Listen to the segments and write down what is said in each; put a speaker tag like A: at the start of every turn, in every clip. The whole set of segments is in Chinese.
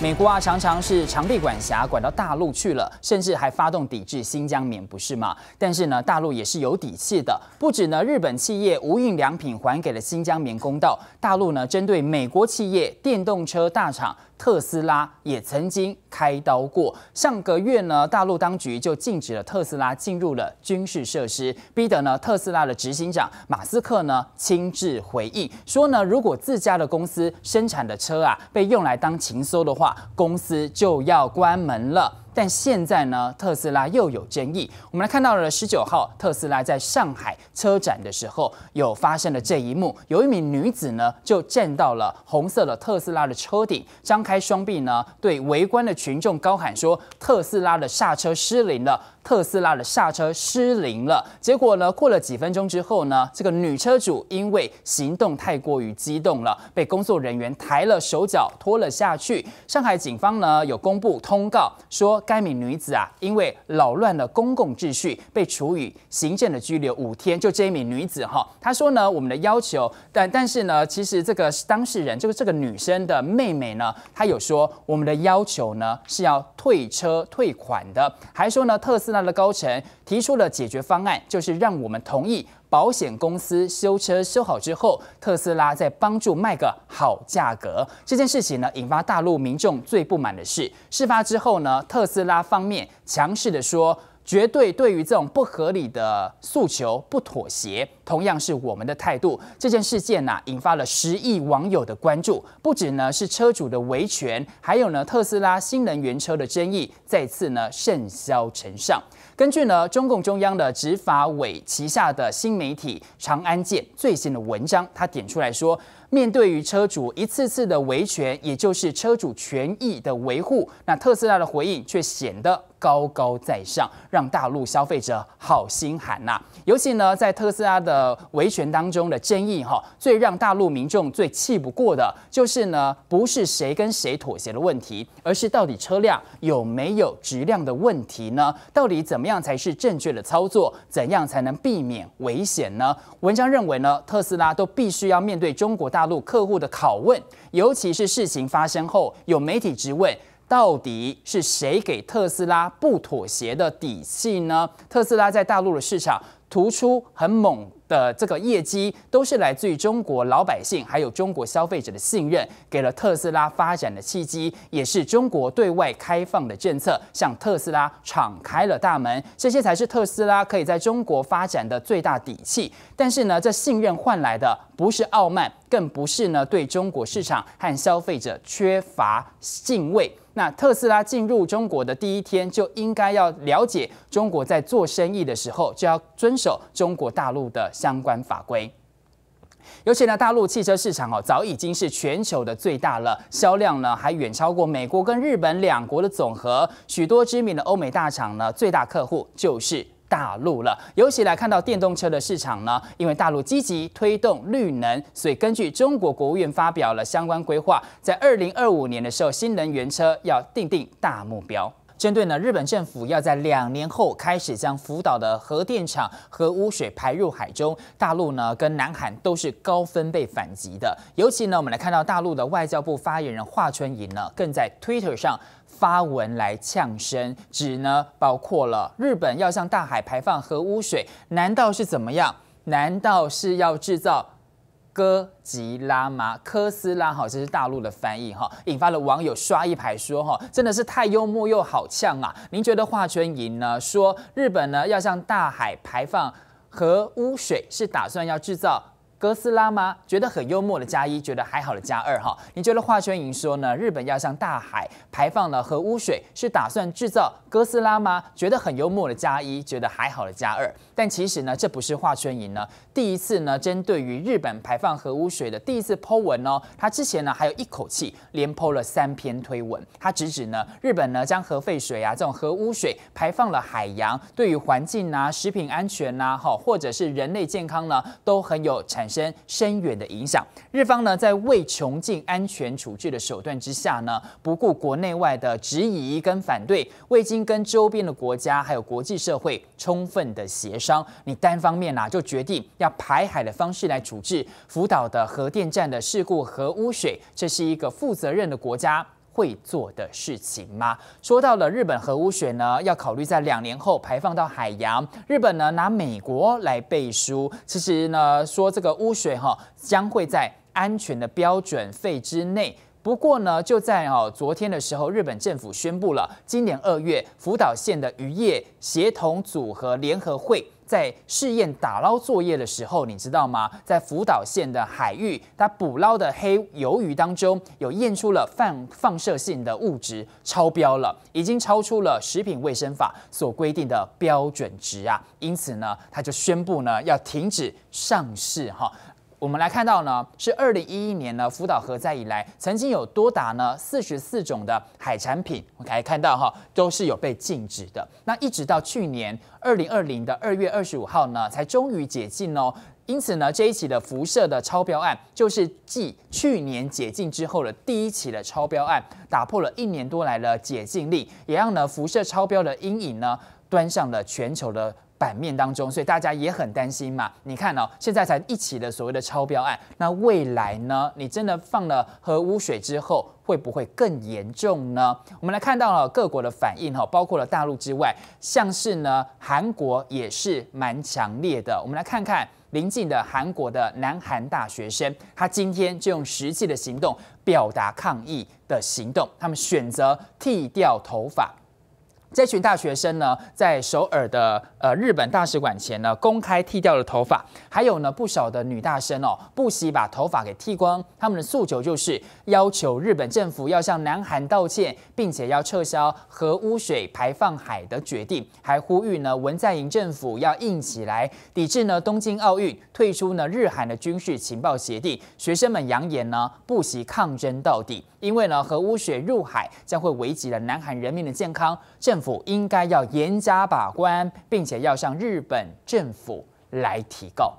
A: 美国啊，常常是长臂管辖，管到大陆去了，甚至还发动抵制新疆棉，不是吗？但是呢，大陆也是有底气的，不止呢日本企业无印良品还给了新疆棉公道，大陆呢针对美国企业电动车大厂。特斯拉也曾经开刀过。上个月呢，大陆当局就禁止了特斯拉进入了军事设施，逼得呢特斯拉的执行长马斯克呢亲自回应说呢，如果自家的公司生产的车啊被用来当情搜的话，公司就要关门了。但现在呢，特斯拉又有争议。我们来看到了十九号，特斯拉在上海车展的时候，有发生了这一幕。有一名女子呢，就站到了红色的特斯拉的车顶，张开双臂呢，对围观的群众高喊说：“特斯拉的刹车失灵了，特斯拉的刹车失灵了。”结果呢，过了几分钟之后呢，这个女车主因为行动太过于激动了，被工作人员抬了手脚拖了下去。上海警方呢，有公布通告说。该名女子啊，因为扰乱了公共秩序，被处以行政的拘留五天。就这一名女子哈，她说呢，我们的要求，但但是呢，其实这个当事人就是这个女生的妹妹呢，她有说，我们的要求呢是要退车退款的，还说呢，特斯拉的高层提出了解决方案，就是让我们同意。保险公司修车修好之后，特斯拉再帮助卖个好价格。这件事情呢，引发大陆民众最不满的是，事发之后呢，特斯拉方面强势的说，绝对对于这种不合理的诉求不妥协。同样是我们的态度，这件事件呐，引发了十亿网友的关注。不止呢是车主的维权，还有呢特斯拉新能源车的争议再次呢盛嚣尘上。根据呢中共中央的执法委旗下的新媒体《长安见》最新的文章，他点出来说，面对于车主一次次的维权，也就是车主权益的维护，那特斯拉的回应却显得高高在上，让大陆消费者好心寒呐。尤其呢在特斯拉的呃，维权当中的争议哈，最让大陆民众最气不过的，就是呢，不是谁跟谁妥协的问题，而是到底车辆有没有质量的问题呢？到底怎么样才是正确的操作？怎样才能避免危险呢？文章认为呢，特斯拉都必须要面对中国大陆客户的拷问，尤其是事情发生后，有媒体质问，到底是谁给特斯拉不妥协的底气呢？特斯拉在大陆的市场突出很猛。的这个业绩都是来自于中国老百姓，还有中国消费者的信任，给了特斯拉发展的契机，也是中国对外开放的政策向特斯拉敞开了大门。这些才是特斯拉可以在中国发展的最大底气。但是呢，这信任换来的不是傲慢，更不是呢对中国市场和消费者缺乏敬畏。那特斯拉进入中国的第一天就应该要了解，中国在做生意的时候就要遵守中国大陆的。相关法规，尤其呢，大陆汽车市场哦，早已经是全球的最大了，销量呢还远超过美国跟日本两国的总和。许多知名的欧美大厂呢，最大客户就是大陆了。尤其来看到电动车的市场呢，因为大陆积极推动绿能，所以根据中国国务院发表了相关规划，在二零二五年的时候，新能源车要定定大目标。针对呢，日本政府要在两年后开始将福岛的核电厂核污水排入海中，大陆呢跟南海都是高分贝反击的。尤其呢，我们来看到大陆的外交部发言人华春莹呢，更在 Twitter 上发文来呛声，指呢包括了日本要向大海排放核污水，难道是怎么样？难道是要制造？哥吉拉吗？科斯拉哈，这是大陆的翻译哈，引发了网友刷一排说哈，真的是太幽默又好呛啊！您觉得华春莹呢说日本呢要向大海排放核污水，是打算要制造？哥斯拉吗？觉得很幽默的加一，觉得还好的加二，哈。你觉得华春莹说呢？日本要向大海排放了核污水，是打算制造哥斯拉吗？觉得很幽默的加一，觉得还好的加二。但其实呢，这不是华春莹呢第一次呢针对于日本排放核污水的第一次剖文哦。他之前呢还有一口气连剖了三篇推文，他直指呢日本呢将核废水啊这种核污水排放了海洋，对于环境呐、食品安全呐，哈，或者是人类健康呢都很有产。深深远的影响。日方呢，在未穷尽安全处置的手段之下呢，不顾国内外的质疑跟反对，未经跟周边的国家还有国际社会充分的协商，你单方面呐就决定要排海的方式来处置福岛的核电站的事故核污水，这是一个负责任的国家。会做的事情吗？说到了日本核污水呢，要考虑在两年后排放到海洋。日本呢拿美国来背书，其实呢说这个污水哈将会在安全的标准费之内。不过呢就在哦昨天的时候，日本政府宣布了今年二月福岛县的渔业协同组合联合会。在试验打捞作业的时候，你知道吗？在福岛县的海域，它捕捞的黑鱿鱼当中，有验出了放放射性的物质超标了，已经超出了食品卫生法所规定的标准值啊！因此呢，它就宣布呢要停止上市哈。我们来看到呢，是二零一一年呢福岛核灾以来，曾经有多达呢四十四种的海产品，我们可以看到哈，都是有被禁止的。那一直到去年二零二零的二月二十五号呢，才终于解禁哦。因此呢，这一起的辐射的超标案，就是继去年解禁之后的第一起的超标案，打破了一年多来的解禁力，也让呢辐射超标的阴影呢，端上了全球的。版面当中，所以大家也很担心嘛。你看哦，现在才一起的所谓的超标案，那未来呢？你真的放了核污水之后，会不会更严重呢？我们来看到了各国的反应哈，包括了大陆之外，像是呢韩国也是蛮强烈的。我们来看看临近的韩国的南韩大学生，他今天就用实际的行动表达抗议的行动，他们选择剃掉头发。这群大学生呢，在首尔的呃日本大使馆前呢，公开剃掉了头发。还有呢，不少的女大生哦，不惜把头发给剃光。他们的诉求就是要求日本政府要向南韩道歉，并且要撤销核污水排放海的决定，还呼吁呢文在寅政府要硬起来，抵制呢东京奥运，退出呢日韩的军事情报协定。学生们扬言呢，不惜抗争到底，因为呢核污水入海将会危及了南韩人民的健康。政政府应该要严加把关，并且要向日本政府来提告。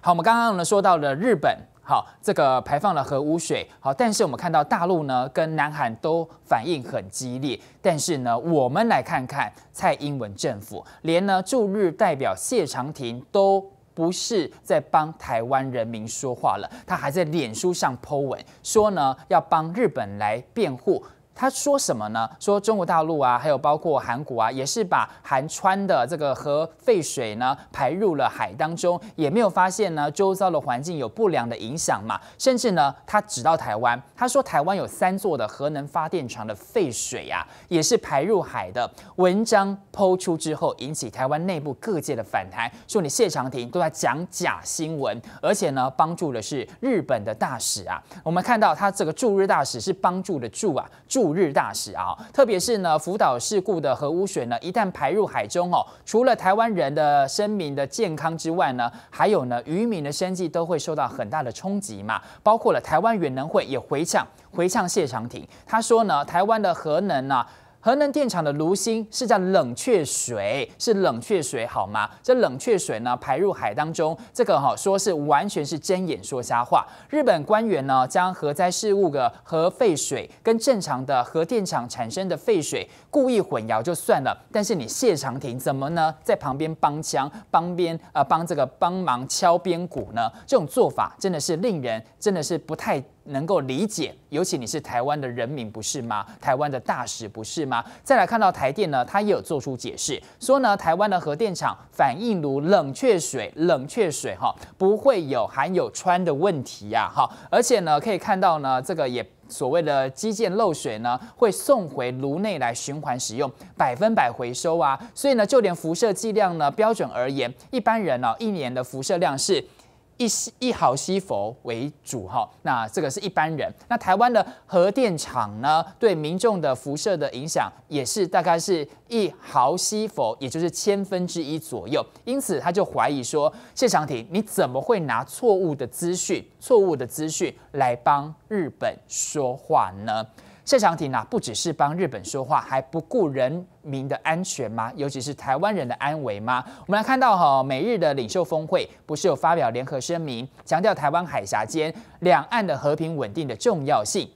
A: 好，我们刚刚呢说到了日本，好，这个排放了核污水，好，但是我们看到大陆呢跟南韩都反应很激烈，但是呢，我们来看看蔡英文政府，连呢驻日代表谢长廷都不是在帮台湾人民说话了，他还在脸书上 po 文，说呢要帮日本来辩护。他说什么呢？说中国大陆啊，还有包括韩国啊，也是把韩川的这个核废水呢排入了海当中，也没有发现呢周遭的环境有不良的影响嘛。甚至呢，他指到台湾，他说台湾有三座的核能发电厂的废水啊，也是排入海的。文章抛出之后，引起台湾内部各界的反弹，说你谢长廷都在讲假新闻，而且呢，帮助的是日本的大使啊。我们看到他这个驻日大使是帮助的驻啊驻。日大使啊，特别是呢，福岛事故的核污水呢，一旦排入海中哦，除了台湾人的生命的健康之外呢，还有呢，渔民的生计都会受到很大的冲击嘛。包括了台湾远能会也回呛回呛谢长廷，他说呢，台湾的核能呢。核能电厂的炉芯是叫冷却水，是冷却水好吗？这冷却水呢排入海当中，这个哈说是完全是睁眼说瞎话。日本官员呢将核灾事故的核废水跟正常的核电厂产生的废水故意混淆就算了，但是你谢长廷怎么呢在旁边帮腔、帮边呃帮这个帮忙敲边鼓呢？这种做法真的是令人真的是不太。能够理解，尤其你是台湾的人民，不是吗？台湾的大使，不是吗？再来看到台电呢，他也有做出解释，说呢，台湾的核电厂反应炉冷却水，冷却水哈，不会有含有氚的问题呀，哈，而且呢，可以看到呢，这个也所谓的基建漏水呢，会送回炉内来循环使用，百分百回收啊，所以呢，就连辐射剂量呢标准而言，一般人呢一年的辐射量是。一西一毫西佛为主哈，那这个是一般人。那台湾的核电厂呢，对民众的辐射的影响也是大概是一毫西佛，也就是千分之一左右。因此他就怀疑说，谢长廷你怎么会拿错误的资讯、错误的资讯来帮日本说话呢？谢长廷啊，不只是帮日本说话，还不顾人民的安全吗？尤其是台湾人的安危吗？我们来看到哈，美日的领袖峰会不是有发表联合声明，强调台湾海峡间两岸的和平稳定的重要性。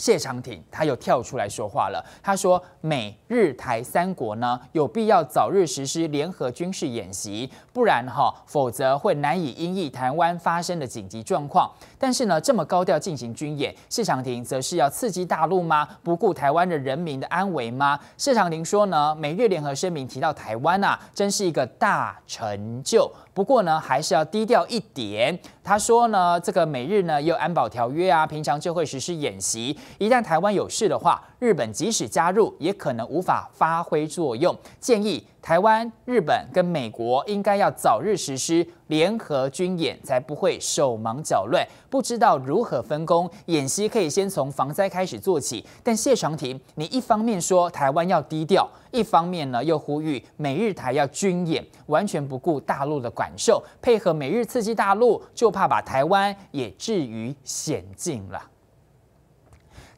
A: 谢长廷他又跳出来说话了。他说，美日台三国呢有必要早日实施联合军事演习，不然哈，否则会难以应应台湾发生的紧急状况。但是呢，这么高调进行军演，谢长廷则是要刺激大陆吗？不顾台湾的人民的安危吗？谢长廷说呢，美日联合声明提到台湾啊，真是一个大成就。不过呢，还是要低调一点。他说呢，这个美日呢有安保条约啊，平常就会实施演习。一旦台湾有事的话，日本即使加入，也可能无法发挥作用。建议。台湾、日本跟美国应该要早日实施联合军演，才不会手忙脚乱，不知道如何分工。演习可以先从防灾开始做起。但谢长廷，你一方面说台湾要低调，一方面呢又呼吁美日台要军演，完全不顾大陆的感受，配合美日刺激大陆，就怕把台湾也置于险境了。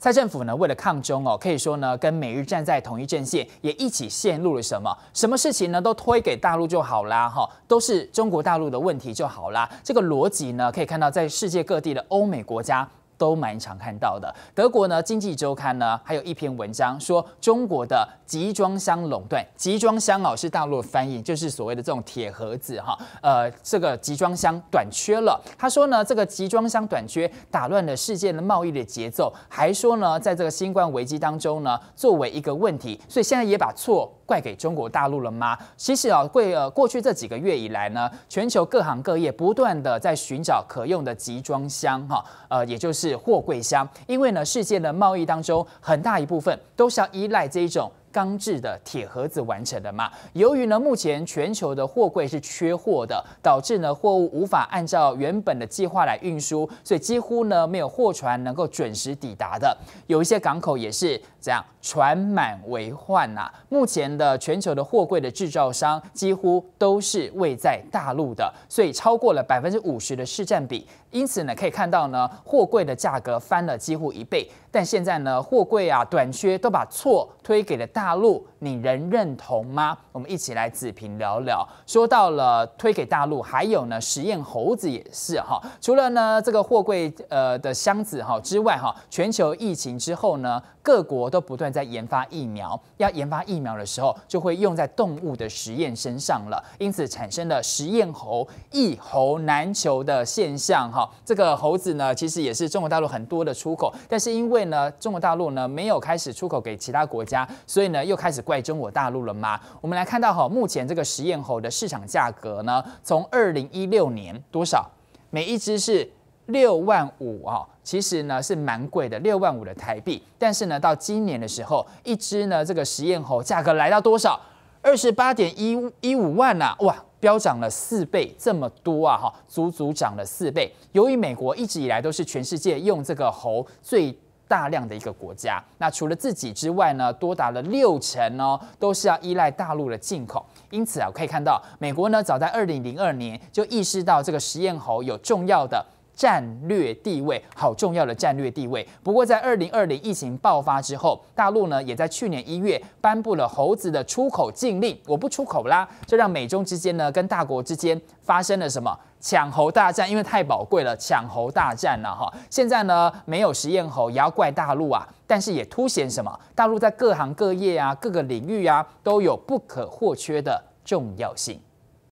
A: 蔡政府呢，为了抗中哦，可以说呢，跟美日站在同一阵线，也一起陷入了什么？什么事情呢？都推给大陆就好啦，哈，都是中国大陆的问题就好啦。这个逻辑呢，可以看到在世界各地的欧美国家。都蛮常看到的。德国呢，《经济周刊》呢，还有一篇文章说中国的集装箱垄断，集装箱哦是大陆翻译，就是所谓的这种铁盒子哈。呃，这个集装箱短缺了，他说呢，这个集装箱短缺打乱了世界的贸易的节奏，还说呢，在这个新冠危机当中呢，作为一个问题，所以现在也把错。怪给中国大陆了吗？其实啊，贵呃，过去这几个月以来呢，全球各行各业不断的在寻找可用的集装箱，哈，呃，也就是货柜箱，因为呢，世界的贸易当中很大一部分都是要依赖这一种。钢制的铁盒子完成的嘛？由于呢，目前全球的货柜是缺货的，导致呢货物无法按照原本的计划来运输，所以几乎呢没有货船能够准时抵达的。有一些港口也是这样，船满为患啊。目前的全球的货柜的制造商几乎都是位在大陆的，所以超过了百分之五十的市占比。因此呢，可以看到呢，货柜的价格翻了几乎一倍。但现在呢，货柜啊短缺都把错推给了大陆，你人认同吗？我们一起来子平聊聊。说到了推给大陆，还有呢实验猴子也是哈。除了呢这个货柜呃的箱子哈之外哈，全球疫情之后呢，各国都不断在研发疫苗，要研发疫苗的时候就会用在动物的实验身上了，因此产生了实验猴一猴难求的现象哈。这个猴子呢，其实也是中国大陆很多的出口，但是因为呢？中国大陆呢没有开始出口给其他国家，所以呢又开始怪中国大陆了吗？我们来看到哈，目前这个实验猴的市场价格呢，从二零一六年多少？每一只是六万五啊，其实呢是蛮贵的，六万五的台币。但是呢到今年的时候，一只呢这个实验猴价格来到多少？二十八点一一五万呐！哇，飙涨了四倍，这么多啊哈，足足涨了四倍。由于美国一直以来都是全世界用这个猴最大量的一个国家，那除了自己之外呢，多达了六成哦，都是要依赖大陆的进口。因此啊，可以看到美国呢，早在二零零二年就意识到这个实验猴有重要的战略地位，好重要的战略地位。不过在二零二零疫情爆发之后，大陆呢也在去年一月颁布了猴子的出口禁令，我不出口啦，这让美中之间呢跟大国之间发生了什么？抢猴大战，因为太宝贵了，抢猴大战了哈！现在呢，没有实验猴，也要怪大陆啊，但是也凸显什么？大陆在各行各业啊、各个领域啊，都有不可或缺的重要性。